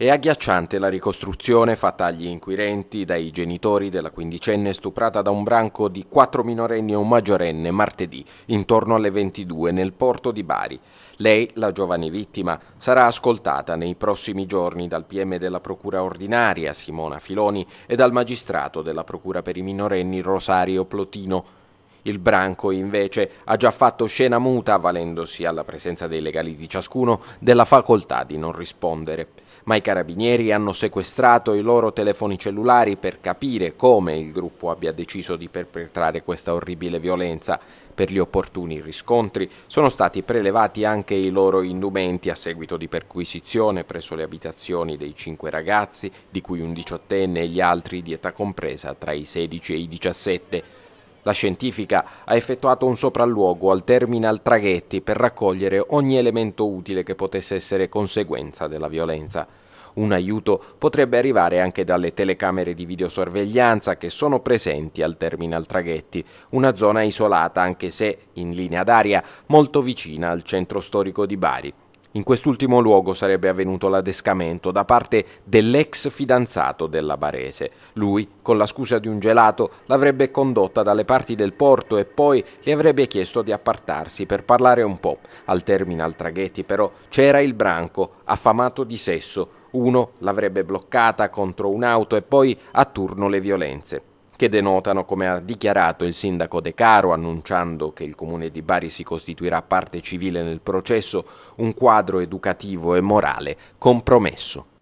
È agghiacciante la ricostruzione fatta agli inquirenti dai genitori della quindicenne stuprata da un branco di quattro minorenni e un maggiorenne martedì intorno alle 22 nel porto di Bari. Lei, la giovane vittima, sarà ascoltata nei prossimi giorni dal PM della Procura ordinaria Simona Filoni e dal magistrato della Procura per i minorenni Rosario Plotino. Il branco invece ha già fatto scena muta avvalendosi alla presenza dei legali di ciascuno della facoltà di non rispondere. Ma i carabinieri hanno sequestrato i loro telefoni cellulari per capire come il gruppo abbia deciso di perpetrare questa orribile violenza. Per gli opportuni riscontri sono stati prelevati anche i loro indumenti a seguito di perquisizione presso le abitazioni dei cinque ragazzi, di cui un diciottenne e gli altri di età compresa tra i 16 e i 17. La scientifica ha effettuato un sopralluogo al terminal traghetti per raccogliere ogni elemento utile che potesse essere conseguenza della violenza. Un aiuto potrebbe arrivare anche dalle telecamere di videosorveglianza che sono presenti al terminal traghetti, una zona isolata anche se, in linea d'aria, molto vicina al centro storico di Bari. In quest'ultimo luogo sarebbe avvenuto l'adescamento da parte dell'ex fidanzato della Barese. Lui, con la scusa di un gelato, l'avrebbe condotta dalle parti del porto e poi le avrebbe chiesto di appartarsi per parlare un po'. Al terminal traghetti però c'era il branco, affamato di sesso. Uno l'avrebbe bloccata contro un'auto e poi a turno le violenze che denotano, come ha dichiarato il sindaco De Caro annunciando che il comune di Bari si costituirà parte civile nel processo, un quadro educativo e morale compromesso.